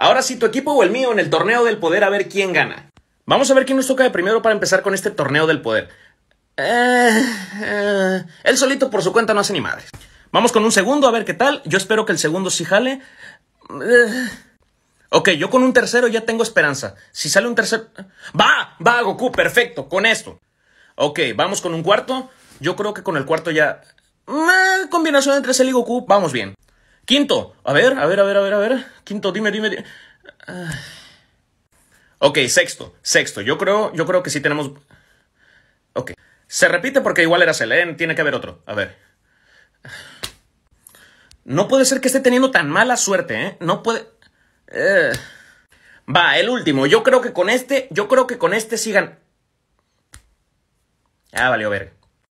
Ahora sí, tu equipo o el mío en el torneo del poder a ver quién gana. Vamos a ver quién nos toca de primero para empezar con este torneo del poder. Eh, eh, él solito por su cuenta no hace ni madre. Vamos con un segundo a ver qué tal. Yo espero que el segundo sí jale. Eh, ok, yo con un tercero ya tengo esperanza. Si sale un tercero... ¡Va! ¡Va, Goku! Perfecto, con esto. Ok, vamos con un cuarto. Yo creo que con el cuarto ya... combinación entre Cell y Goku, vamos bien. Quinto, a ver, a ver, a ver, a ver, a ver. Quinto, dime, dime. dime. Ah. Ok, sexto, sexto. Yo creo, yo creo que sí tenemos. Ok. Se repite porque igual era Selene, tiene que haber otro. A ver. No puede ser que esté teniendo tan mala suerte, ¿eh? No puede. Eh. Va, el último. Yo creo que con este, yo creo que con este sigan. Ah, valió ver.